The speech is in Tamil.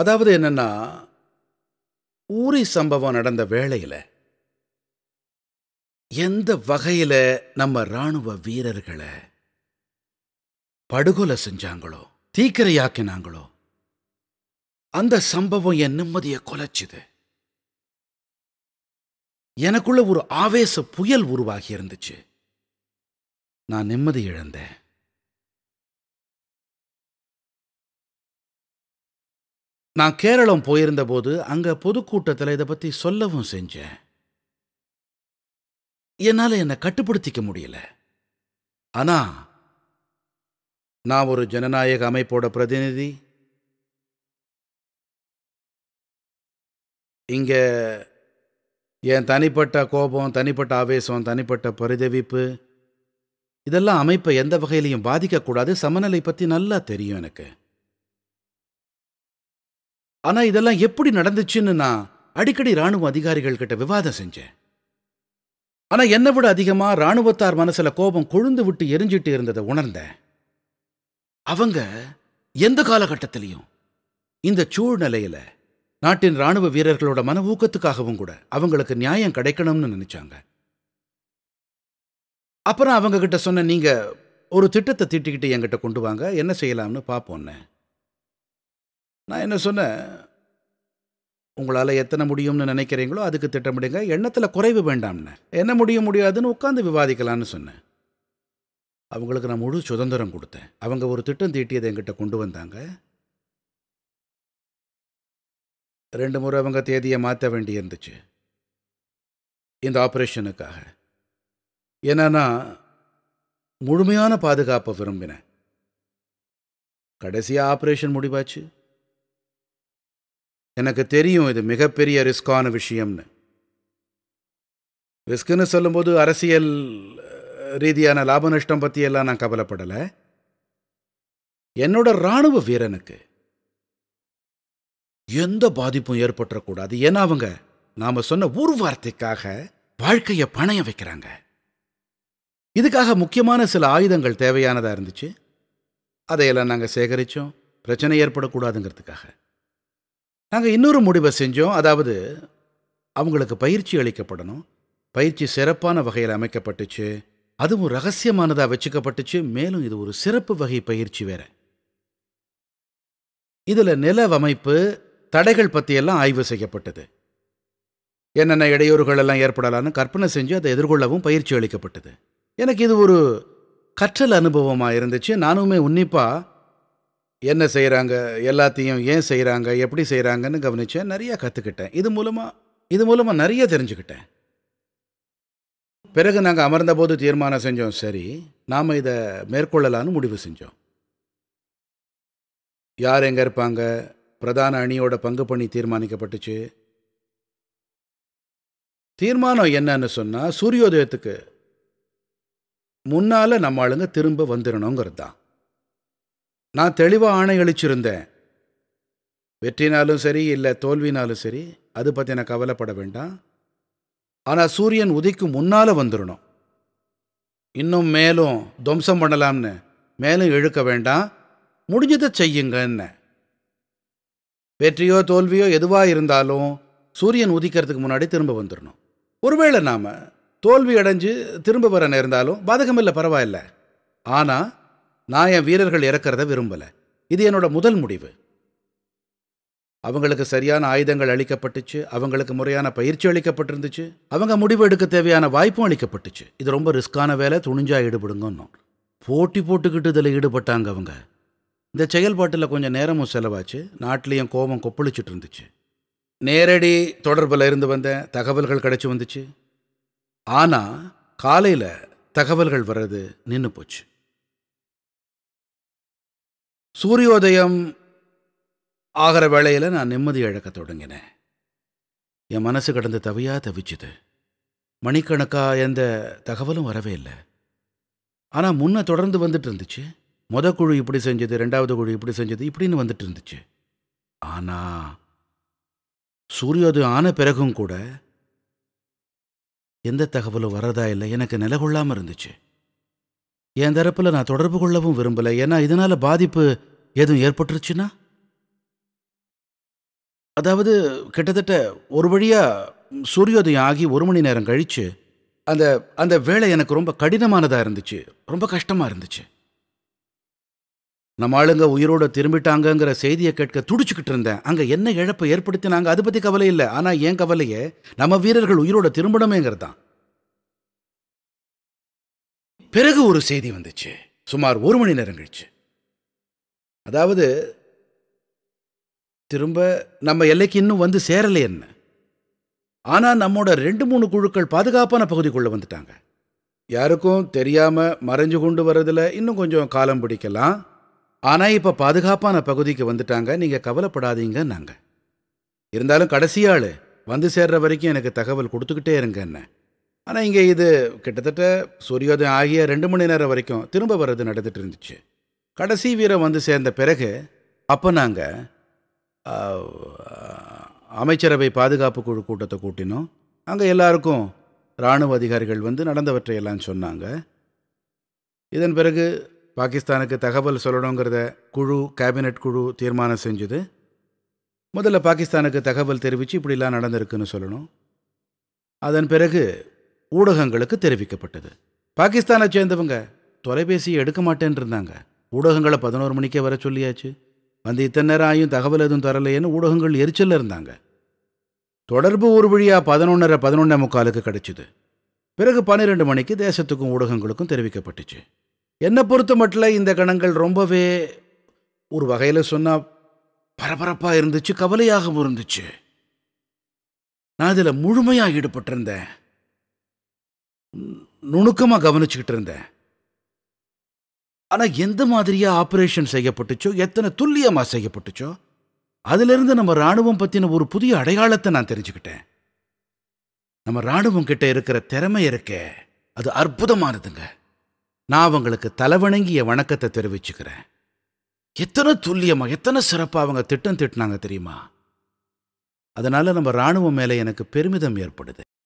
அதாவது என்னன்னா ஊரி சம்பவம் நடந்த வேளையில எந்த வகையில நம்ம ராணுவ வீரர்களை படுகொலை செஞ்சாங்களோ தீக்கிரையாக்கினாங்களோ அந்த சம்பவம் என் நிம்மதியை கொலைச்சுது எனக்குள்ள ஒரு ஆவேச புயல் உருவாகி இருந்துச்சு நான் நிம்மதி இழந்தேன் நான் கேரளம் போயிருந்தபோது அங்கே பொதுக்கூட்டத்தில் இதை பற்றி சொல்லவும் செஞ்சேன் என்னால் என்னை கட்டுப்படுத்திக்க முடியல ஆனால் நான் ஒரு ஜனநாயக அமைப்போட பிரதிநிதி இங்கே என் தனிப்பட்ட கோபம் தனிப்பட்ட ஆவேசம் தனிப்பட்ட பரிதவிப்பு இதெல்லாம் அமைப்பை எந்த வகையிலையும் பாதிக்கக்கூடாது சமநிலை பற்றி நல்லா தெரியும் எனக்கு ஆனா இதெல்லாம் எப்படி நடந்துச்சுன்னு நான் அடிக்கடி ராணுவ அதிகாரிகள் கிட்ட விவாதம் செஞ்சேன் ஆனா என்னை விட அதிகமா ராணுவத்தார் மனசுல கோபம் கொழுந்து விட்டு எரிஞ்சிட்டு இருந்ததை உணர்ந்தேன் அவங்க எந்த காலகட்டத்திலையும் இந்த சூழ்நிலையில நாட்டின் ராணுவ வீரர்களோட மன ஊக்கத்துக்காகவும் கூட அவங்களுக்கு நியாயம் கிடைக்கணும்னு நினைச்சாங்க அப்புறம் அவங்க கிட்ட சொன்ன நீங்க ஒரு திட்டத்தை திட்டிக்கிட்டு என்கிட்ட கொண்டு வாங்க என்ன செய்யலாம்னு பார்ப்போன்னே நான் என்ன சொன்னேன் உங்களால் எத்தனை முடியும்னு நினைக்கிறீங்களோ அதுக்கு திட்டமிடுங்க எண்ணத்தில் குறைவு வேண்டாம்னு என்ன முடிய முடியாதுன்னு உட்காந்து விவாதிக்கலான்னு சொன்னேன் அவங்களுக்கு நான் முழு சுதந்திரம் கொடுத்தேன் அவங்க ஒரு திட்டம் தீட்டியதை என்கிட்ட கொண்டு வந்தாங்க ரெண்டு முறை அவங்க தேதியை மாற்ற வேண்டி இருந்துச்சு இந்த ஆப்ரேஷனுக்காக ஏன்னா முழுமையான பாதுகாப்பை விரும்பினேன் கடைசியாக ஆப்ரேஷன் முடிவாச்சு எனக்கு தெரியும் இது மிகப்பெரிய ரிஸ்கான விஷயம்னு ரிஸ்க்குன்னு சொல்லும்போது அரசியல் ரீதியான லாப நஷ்டம் பற்றியெல்லாம் நான் கவலைப்படலை என்னோட இராணுவ வீரனுக்கு எந்த பாதிப்பும் ஏற்பட்டுறக்கூடாது ஏன்னா அவங்க நாம் சொன்ன ஒரு வார்த்தைக்காக வாழ்க்கையை பணைய வைக்கிறாங்க இதுக்காக முக்கியமான சில ஆயுதங்கள் தேவையானதாக இருந்துச்சு அதையெல்லாம் நாங்கள் சேகரித்தோம் பிரச்சனை ஏற்படக்கூடாதுங்கிறதுக்காக நாங்கள் இன்னொரு முடிவை செஞ்சோம் அதாவது அவங்களுக்கு பயிற்சி அளிக்கப்படணும் பயிற்சி சிறப்பான வகையில் அமைக்கப்பட்டுச்சு அதுவும் ரகசியமானதாக வச்சுக்கப்பட்டுச்சு மேலும் இது ஒரு சிறப்பு வகை பயிற்சி வேற இதில் நிலவமைப்பு தடைகள் பற்றியெல்லாம் ஆய்வு செய்யப்பட்டது என்னென்ன இடையூறுகள் எல்லாம் ஏற்படலான்னு கற்பனை செஞ்சு அதை எதிர்கொள்ளவும் பயிற்சி அளிக்கப்பட்டது எனக்கு இது ஒரு கற்றல் அனுபவமாக இருந்துச்சு நானுமே உன்னிப்பாக என்ன செய்கிறாங்க எல்லாத்தையும் ஏன் செய்கிறாங்க எப்படி செய்கிறாங்கன்னு கவனித்தேன் நிறையா கற்றுக்கிட்டேன் இது மூலமாக இது மூலமாக நிறைய தெரிஞ்சுக்கிட்டேன் பிறகு நாங்கள் அமர்ந்தபோது தீர்மானம் செஞ்சோம் சரி நாம் இதை மேற்கொள்ளலான்னு முடிவு செஞ்சோம் யார் எங்கே இருப்பாங்க பிரதான அணியோட பங்கு பண்ணி தீர்மானிக்கப்பட்டுச்சு தீர்மானம் என்னன்னு சொன்னால் சூரியோதயத்துக்கு முன்னால் நம்ம ஆளுங்க திரும்ப வந்துடணுங்கிறது தான் நான் தெளிவாக ஆணை அழிச்சிருந்தேன் வெற்றினாலும் சரி இல்லை தோல்வினாலும் சரி அது பற்றி நான் கவலைப்பட வேண்டாம் ஆனால் சூரியன் உதிக்கும் முன்னால் வந்துடணும் இன்னும் மேலும் துவம்சம் பண்ணலாம்னு மேலும் இழுக்க வேண்டாம் முடிஞ்சதை செய்யுங்கன்னு வெற்றியோ தோல்வியோ எதுவாக இருந்தாலும் சூரியன் உதிக்கிறதுக்கு முன்னாடி திரும்ப வந்துடணும் ஒருவேளை நாம் தோல்வி அடைஞ்சு திரும்ப வர நேர்ந்தாலும் பாதகம் இல்லை பரவாயில்ல ஆனால் நான் என் வீரர்கள் இறக்கிறத விரும்பலை இது என்னோட முதல் முடிவு அவங்களுக்கு சரியான ஆயுதங்கள் அளிக்கப்பட்டுச்சு அவங்களுக்கு முறையான பயிற்சி அளிக்கப்பட்டிருந்துச்சு அவங்க முடிவு எடுக்க தேவையான வாய்ப்பும் அளிக்கப்பட்டுச்சு இது ரொம்ப ரிஸ்கான வேலை துணிஞ்சா ஈடுபடுங்கன்னு போட்டி போட்டுக்கிட்டு இதில் ஈடுபட்டாங்க அவங்க இந்த செயல்பாட்டில் கொஞ்சம் நேரமும் செலவாச்சு நாட்டிலையும் கோபம் கொப்பளிச்சுட்டு இருந்துச்சு நேரடி தொடர்பில் இருந்து வந்த தகவல்கள் கிடச்சி வந்துச்சு ஆனால் காலையில் தகவல்கள் வர்றது நின்று போச்சு சூரியோதயம் ஆகிற வேளையில் நான் நிம்மதி இழக்க தொடங்கினேன் என் மனசு கடந்து தவியாக தவிச்சுது மணிக்கணக்காக எந்த தகவலும் வரவே இல்லை ஆனால் முன்ன தொடர்ந்து வந்துட்டு இருந்துச்சு மொத குழு இப்படி செஞ்சது ரெண்டாவது குழு இப்படி செஞ்சது இப்படின்னு வந்துட்டு இருந்துச்சு ஆனால் சூரியோதயம் ஆன பிறகும் கூட எந்த தகவலும் வரதா இல்லை எனக்கு நில கொள்ளாமல் இருந்துச்சு என் தரப்பில் நான் தொடர்பு கொள்ளவும் விரும்பலை ஏன்னா இதனால் பாதிப்பு எதுவும் ஏற்பட்டுருச்சுன்னா அதாவது கிட்டத்தட்ட ஒரு வழியாக சூரியோதயம் ஆகி ஒரு மணி நேரம் கழித்து அந்த அந்த வேலை எனக்கு ரொம்ப கடினமானதாக இருந்துச்சு ரொம்ப கஷ்டமாக இருந்துச்சு நம்ம ஆளுங்க உயிரோடு திரும்பிட்டாங்கங்கிற செய்தியை கேட்க துடிச்சுக்கிட்டு இருந்தேன் அங்கே என்ன இழப்பை ஏற்படுத்தினாங்க அதை பற்றி கவலை இல்லை ஆனால் என் கவலையே நம்ம வீரர்கள் உயிரோட திரும்பணுமேங்கிறது தான் பிறகு ஒரு செய்தி வந்துச்சு சுமார் ஒரு மணி நேரம் கழிச்சு அதாவது திரும்ப நம்ம எல்லைக்கு இன்னும் வந்து சேரலை என்ன ஆனால் நம்மோட ரெண்டு மூணு குழுக்கள் பாதுகாப்பான பகுதிக்குள்ளே வந்துட்டாங்க யாருக்கும் தெரியாமல் மறைஞ்சு கொண்டு வரதில் இன்னும் கொஞ்சம் காலம் பிடிக்கலாம் ஆனால் இப்போ பாதுகாப்பான பகுதிக்கு வந்துட்டாங்க நீங்கள் கவலைப்படாதீங்க நாங்கள் இருந்தாலும் கடைசியாள் வந்து சேர்ற வரைக்கும் எனக்கு தகவல் கொடுத்துக்கிட்டே இருங்க என்ன ஆனால் இங்கே இது கிட்டத்தட்ட சூரியோதயம் ஆகிய ரெண்டு மணி நேரம் வரைக்கும் திரும்ப வர்றது நடந்துட்டு இருந்துச்சு கடைசி வீரம் வந்து சேர்ந்த பிறகு அப்போ நாங்கள் அமைச்சரவை பாதுகாப்பு குழு கூட்டத்தை கூட்டினோம் அங்கே எல்லாருக்கும் இராணுவ அதிகாரிகள் வந்து நடந்தவற்றை எல்லாம் சொன்னாங்க இதன் பிறகு பாகிஸ்தானுக்கு தகவல் சொல்லணுங்கிறத குழு கேபினட் குழு தீர்மானம் செஞ்சுது முதல்ல பாகிஸ்தானுக்கு தகவல் தெரிவித்து இப்படிலாம் நடந்திருக்குன்னு சொல்லணும் அதன் பிறகு ஊடகங்களுக்கு தெரிவிக்கப்பட்டது பாகிஸ்தானை சேர்ந்தவங்க தொலைபேசி எடுக்க மாட்டேன்னு இருந்தாங்க ஊடகங்களை பதினோரு மணிக்கே வர சொல்லியாச்சு வந்து இத்தனை நேரம் ஆயும் தகவல் எதுவும் தரலையேன்னு ஊடகங்கள் எரிச்சலில் இருந்தாங்க தொடர்பு ஒரு வழியாக பதினொன்றரை பதினொன்றே முக்காலுக்கு கிடச்சிது பிறகு பன்னிரெண்டு மணிக்கு தேசத்துக்கும் ஊடகங்களுக்கும் தெரிவிக்கப்பட்டுச்சு என்னை பொறுத்த மட்டும் இந்த கணங்கள் ரொம்பவே ஒரு வகையில் சொன்னால் பரபரப்பாக இருந்துச்சு கவலையாகவும் இருந்துச்சு நான் இதில் முழுமையாக ஈடுபட்டிருந்தேன் நுணுக்கமாக கவனிச்சுக்கிட்டு இருந்தேன் ஆனால் எந்த மாதிரியாக ஆப்ரேஷன் செய்யப்பட்டுச்சோ எத்தனை துல்லியமாக செய்யப்பட்டுச்சோ அதிலிருந்து நம்ம இராணுவம் பற்றின ஒரு புதிய அடையாளத்தை நான் தெரிஞ்சுக்கிட்டேன் நம்ம இராணுவம் கிட்ட இருக்கிற திறமை இருக்கே அது அற்புதமானதுங்க நான் அவங்களுக்கு தலைவணங்கிய வணக்கத்தை தெரிவிச்சுக்கிறேன் எத்தனை துல்லியமாக எத்தனை சிறப்பாக அவங்க திட்டம் திட்டினாங்க தெரியுமா அதனால் நம்ம இராணுவம் மேலே எனக்கு பெருமிதம் ஏற்படுது